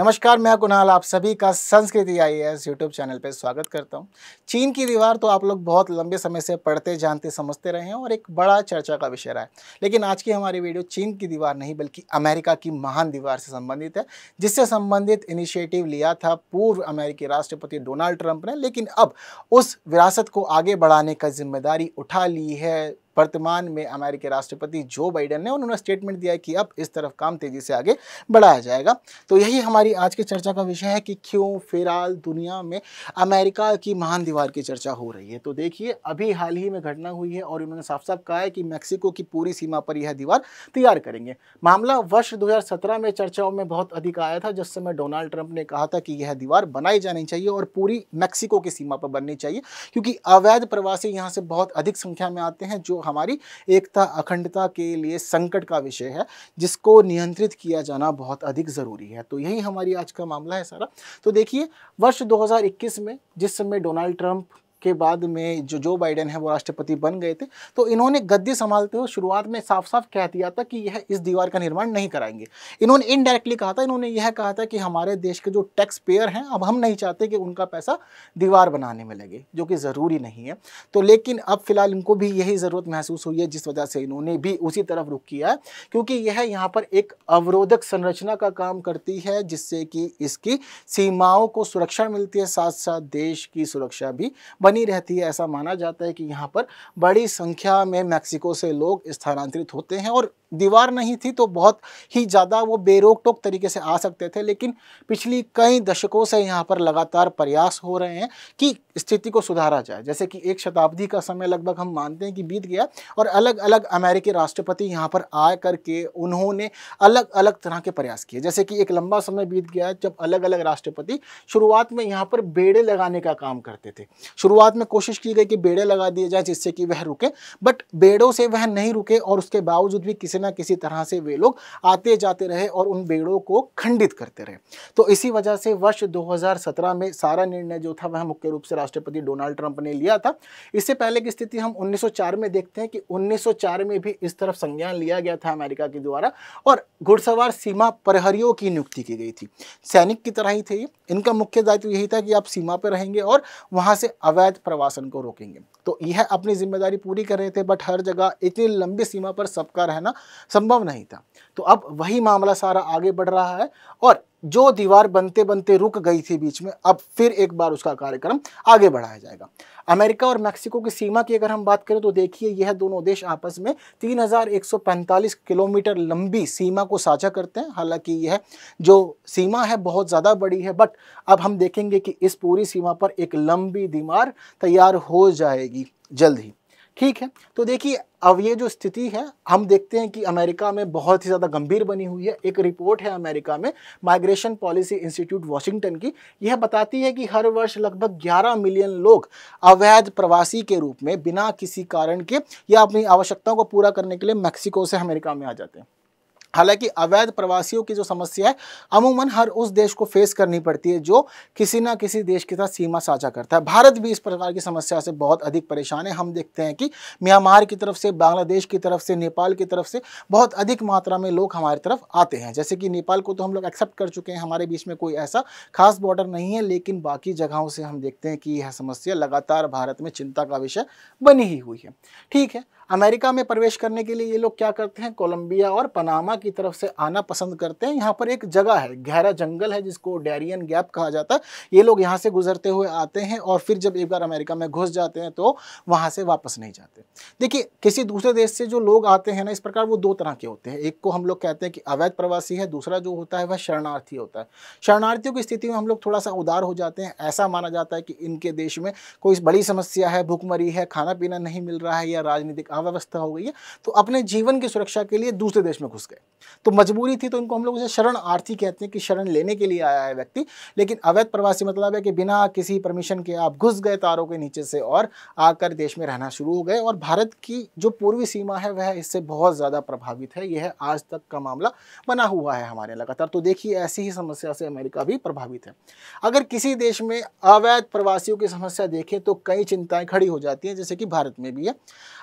नमस्कार मैं कुणाल आप सभी का संस्कृति आई एस यूट्यूब चैनल पर स्वागत करता हूं चीन की दीवार तो आप लोग बहुत लंबे समय से पढ़ते जानते समझते रहे हैं और एक बड़ा चर्चा का विषय रहा है लेकिन आज की हमारी वीडियो चीन की दीवार नहीं बल्कि अमेरिका की महान दीवार से संबंधित है जिससे संबंधित इनिशिएटिव लिया था पूर्व अमेरिकी राष्ट्रपति डोनाल्ड ट्रंप ने लेकिन अब उस विरासत को आगे बढ़ाने का जिम्मेदारी उठा ली है वर्तमान में अमेरिकी राष्ट्रपति जो बाइडन ने उन्होंने स्टेटमेंट दिया है कि अब इस तरफ काम तेजी से आगे बढ़ाया जाएगा तो यही हमारी आज की चर्चा का विषय है कि क्यों फिलहाल दुनिया में अमेरिका की महान दीवार की चर्चा हो रही है तो देखिए अभी हाल ही में घटना हुई है और उन्होंने साफ साफ कहा है कि मैक्सिको की पूरी सीमा पर यह दीवार तैयार करेंगे मामला वर्ष दो में चर्चाओं में बहुत अधिक आया था जिस समय डोनाल्ड ट्रंप ने कहा था कि यह दीवार बनाई जानी चाहिए और पूरी मैक्सिको की सीमा पर बननी चाहिए क्योंकि अवैध प्रवासी यहाँ से बहुत अधिक संख्या में आते हैं जो हमारी एकता अखंडता के लिए संकट का विषय है जिसको नियंत्रित किया जाना बहुत अधिक ज़रूरी है तो यही हमारी आज का मामला है सारा तो देखिए वर्ष 2021 में जिस समय डोनाल्ड ट्रंप के बाद में जो जो बाइडेन है वो राष्ट्रपति बन गए थे तो इन्होंने गद्दी संभालते हुए शुरुआत में साफ साफ कह दिया था कि यह इस दीवार का निर्माण नहीं कराएंगे इन्होंने इनडायरेक्टली कहा था इन्होंने यह कहा था कि हमारे देश के जो टैक्स पेयर हैं अब हम नहीं चाहते कि उनका पैसा दीवार बनाने में लगे जो कि ज़रूरी नहीं है तो लेकिन अब फिलहाल इनको भी यही ज़रूरत महसूस हुई है जिस वजह से इन्होंने भी उसी तरफ रुख किया है क्योंकि यह यहाँ पर एक अवरोधक संरचना का काम करती है जिससे कि इसकी सीमाओं को सुरक्षा मिलती है साथ साथ देश की सुरक्षा भी बनी रहती है ऐसा माना जाता है कि यहाँ पर बड़ी संख्या में मैक्सिको से लोग स्थानांतरित होते हैं और दीवार नहीं थी तो बहुत ही ज़्यादा वो बेरोक टोक तरीके से आ सकते थे लेकिन पिछली कई दशकों से यहाँ पर लगातार प्रयास हो रहे हैं कि स्थिति को सुधारा जाए जैसे कि एक शताब्दी का समय लगभग हम मानते हैं कि बीत गया और अलग अलग अमेरिकी राष्ट्रपति यहाँ पर आ करके उन्होंने अलग अलग तरह के प्रयास किए जैसे कि एक लंबा समय बीत गया जब अलग अलग राष्ट्रपति शुरुआत में यहाँ पर बेड़े लगाने का काम करते थे शुरुआत शुरुआत में कोशिश की गई कि बेड़े लगा दिए जाए जिससे कि वह रुके बट बेड़ों से वह नहीं रुके और उसके बावजूद भी किसी ना किसी तरह से वे लोग आते जाते रहे और उन बेड़ों को खंडित करते रहे तो इसी वजह से वर्ष 2017 में सारा निर्णय जो था वह मुख्य रूप से राष्ट्रपति डोनाल्ड ट्रंप ने लिया था इससे पहले की स्थिति हम उन्नीस में देखते हैं कि उन्नीस में भी इस तरफ संज्ञान लिया गया था अमेरिका के द्वारा और घुड़सवार सीमा प्रहरियों की नियुक्ति की गई थी सैनिक की तरह ही थे इनका मुख्य दायित्व यही था कि आप सीमा पर रहेंगे और वहां से अवैध अवैध प्रवासन को रोकेंगे तो यह अपनी जिम्मेदारी पूरी कर रहे थे बट हर जगह इतनी लंबी सीमा पर सबका रहना संभव नहीं था तो अब वही मामला सारा आगे बढ़ रहा है और जो दीवार बनते बनते रुक गई थी बीच में अब फिर एक बार उसका कार्यक्रम आगे बढ़ाया जाएगा अमेरिका और मैक्सिको की सीमा की अगर हम बात करें तो देखिए यह दोनों देश आपस में 3145 किलोमीटर लंबी सीमा को साझा करते हैं हालांकि यह जो सीमा है बहुत ज़्यादा बड़ी है बट अब हम देखेंगे कि इस पूरी सीमा पर एक लंबी दीवार तैयार हो जाएगी जल्द ही ठीक है तो देखिए अब ये जो स्थिति है हम देखते हैं कि अमेरिका में बहुत ही ज़्यादा गंभीर बनी हुई है एक रिपोर्ट है अमेरिका में माइग्रेशन पॉलिसी इंस्टीट्यूट वॉशिंगटन की यह बताती है कि हर वर्ष लगभग 11 मिलियन लोग अवैध प्रवासी के रूप में बिना किसी कारण के या अपनी आवश्यकताओं को पूरा करने के लिए मैक्सिको से अमेरिका में आ जाते हैं हालांकि अवैध प्रवासियों की जो समस्या है अमूमन हर उस देश को फेस करनी पड़ती है जो किसी ना किसी देश के साथ सीमा साझा करता है भारत भी इस प्रकार की समस्या से बहुत अधिक परेशान है हम देखते हैं कि म्यांमार की तरफ से बांग्लादेश की तरफ से नेपाल की तरफ से बहुत अधिक मात्रा में लोग हमारी तरफ आते हैं जैसे कि नेपाल को तो हम लोग एक्सेप्ट कर चुके हैं हमारे बीच में कोई ऐसा खास बॉर्डर नहीं है लेकिन बाकी जगहों से हम देखते हैं कि यह समस्या लगातार भारत में चिंता का विषय बनी ही हुई है ठीक है अमेरिका में प्रवेश करने के लिए ये लोग क्या करते हैं कोलंबिया और पनामा की तरफ से आना पसंद करते हैं यहाँ पर एक जगह है गहरा जंगल है जिसको डेरियन गैप कहा जाता है ये लोग यहाँ से गुजरते हुए आते हैं और फिर जब एक बार अमेरिका में घुस जाते हैं तो वहाँ से वापस नहीं जाते देखिए किसी दूसरे देश से जो लोग आते हैं ना इस प्रकार वो दो तरह के होते हैं एक को हम लोग कहते हैं कि अवैध प्रवासी है दूसरा जो होता है वह शरणार्थी होता है शरणार्थियों की स्थिति में हम लोग थोड़ा सा उदार हो जाते हैं ऐसा माना जाता है कि इनके देश में कोई बड़ी समस्या है भूखमरी है खाना पीना नहीं मिल रहा है या राजनीतिक अव्यवस्था हो गई है तो अपने जीवन की सुरक्षा के लिए दूसरे देश में घुस गए तो मजबूरी थी तो इनको हम लोग उसे शरण आर्थी कहते हैं कि शरण लेने के लिए आया है व्यक्ति लेकिन अवैध प्रवासी मतलब है कि बिना किसी परमिशन के आप घुस गए तारों के नीचे से और आकर देश में रहना शुरू हो गए और भारत की जो पूर्वी सीमा है वह इससे बहुत ज़्यादा प्रभावित है यह आज तक का मामला बना हुआ है हमारे लगातार तो देखिए ऐसी ही समस्या से अमेरिका भी प्रभावित है अगर किसी देश में अवैध प्रवासियों की समस्या देखें तो कई चिंताएं खड़ी हो जाती हैं जैसे कि भारत में भी है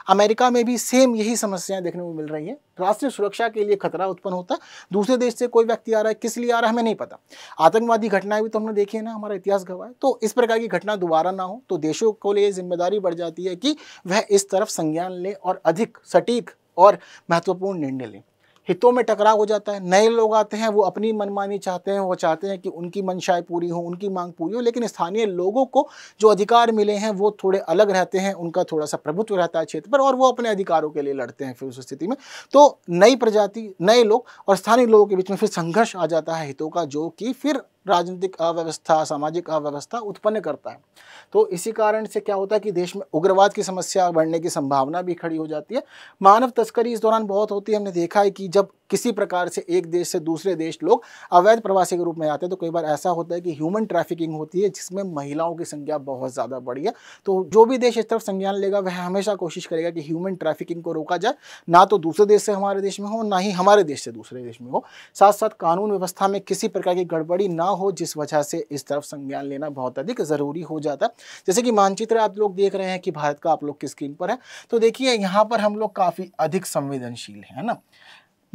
अमेरिका में भी सेम यही समस्याएं देखने को मिल रही है राष्ट्रीय सुरक्षा के लिए खतरा उत्पन्न होता है दूसरे देश से कोई व्यक्ति आ रहा है किस लिए आ रहा है हमें नहीं पता आतंकवादी घटनाएं भी तो हमने देखी है ना हमारा इतिहास गवाह है तो इस प्रकार की घटना दोबारा ना हो तो देशों को लिए जिम्मेदारी बढ़ जाती है कि वह इस तरफ संज्ञान लें और अधिक सटीक और महत्वपूर्ण निर्णय लें हितों में टकराव हो जाता है नए लोग आते हैं वो अपनी मनमानी चाहते हैं वो चाहते हैं कि उनकी मंशाएं पूरी हों उनकी मांग पूरी हो लेकिन स्थानीय लोगों को जो अधिकार मिले हैं वो थोड़े अलग रहते हैं उनका थोड़ा सा प्रभुत्व रहता है क्षेत्र पर और वो अपने अधिकारों के लिए लड़ते हैं फिर उस स्थिति में तो नई प्रजाति नए लोग और स्थानीय लोगों के बीच में फिर संघर्ष आ जाता है हितों का जो कि फिर राजनीतिक अव्यवस्था सामाजिक अव्यवस्था उत्पन्न करता है तो इसी कारण से क्या होता है कि देश में उग्रवाद की समस्या बढ़ने की संभावना भी खड़ी हो जाती है मानव तस्करी इस दौरान बहुत होती है हमने देखा है कि जब किसी प्रकार से एक देश से दूसरे देश लोग अवैध प्रवासी के रूप में आते हैं तो कई बार ऐसा होता है कि ह्यूमन ट्रैफिकिंग होती है जिसमें महिलाओं की संख्या बहुत ज़्यादा बढ़ी है तो जो भी देश इस तरफ संज्ञान लेगा वह हमेशा कोशिश करेगा कि ह्यूमन ट्रैफिकिंग को रोका जाए ना तो दूसरे देश से हमारे देश में हो ना ही हमारे देश से दूसरे देश में हो साथ साथ कानून व्यवस्था में किसी प्रकार की गड़बड़ी ना हो जिस वजह से इस तरफ संज्ञान लेना बहुत अधिक ज़रूरी हो जाता है जैसे कि मानचित्र आप लोग देख रहे हैं कि भारत का आप लोग की स्क्रीन पर है तो देखिए यहाँ पर हम लोग काफ़ी अधिक संवेदनशील है ना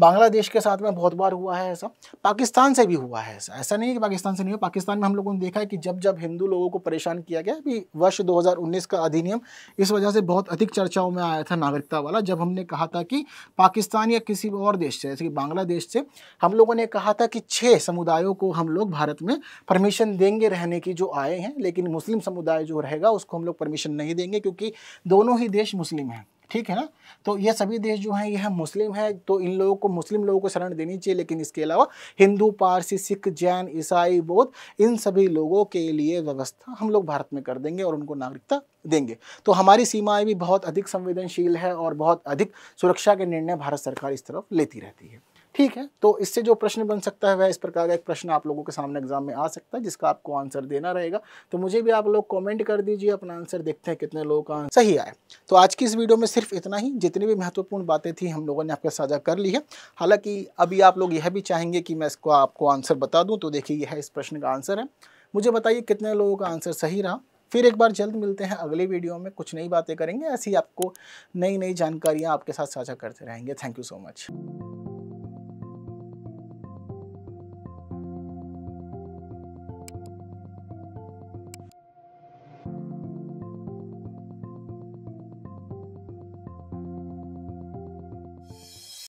बांग्लादेश के साथ में बहुत बार हुआ है ऐसा पाकिस्तान से भी हुआ है ऐसा ऐसा नहीं है कि पाकिस्तान से नहीं हुआ पाकिस्तान में हम लोगों ने देखा है कि जब जब हिंदू लोगों को परेशान किया गया अभी वर्ष 2019 का अधिनियम इस वजह से बहुत अधिक चर्चाओं में आया था नागरिकता वाला जब हमने कहा था कि पाकिस्तान या किसी और देश से जैसे कि बांग्लादेश से हम लोगों ने कहा था कि छः समुदायों को हम लोग भारत में परमिशन देंगे रहने की जो आए हैं लेकिन मुस्लिम समुदाय जो रहेगा उसको हम लोग परमिशन नहीं देंगे क्योंकि दोनों ही देश मुस्लिम हैं ठीक है ना तो ये सभी देश जो हैं ये है मुस्लिम है तो इन लोगों को मुस्लिम लोगों को शरण देनी चाहिए लेकिन इसके अलावा हिंदू पारसी सिख जैन ईसाई बौद्ध इन सभी लोगों के लिए व्यवस्था हम लोग भारत में कर देंगे और उनको नागरिकता देंगे तो हमारी सीमाएं भी बहुत अधिक संवेदनशील है और बहुत अधिक सुरक्षा के निर्णय भारत सरकार इस तरफ लेती रहती है ठीक है तो इससे जो प्रश्न बन सकता है वह इस प्रकार का एक प्रश्न आप लोगों के सामने एग्जाम में आ सकता है जिसका आपको आंसर देना रहेगा तो मुझे भी आप लोग कमेंट कर दीजिए अपना आंसर देखते हैं कितने लोगों का सही आए तो आज की इस वीडियो में सिर्फ इतना ही जितनी भी महत्वपूर्ण बातें थी हम लोगों ने आपके साझा कर ली है हालांकि अभी आप लोग यह भी चाहेंगे कि मैं इसको आपको आंसर बता दूँ तो देखिए यह इस प्रश्न का आंसर है मुझे बताइए कितने लोगों का आंसर सही रहा फिर एक बार जल्द मिलते हैं अगले वीडियो में कुछ नई बातें करेंगे ऐसी आपको नई नई जानकारियाँ आपके साथ साझा करते रहेंगे थैंक यू सो मच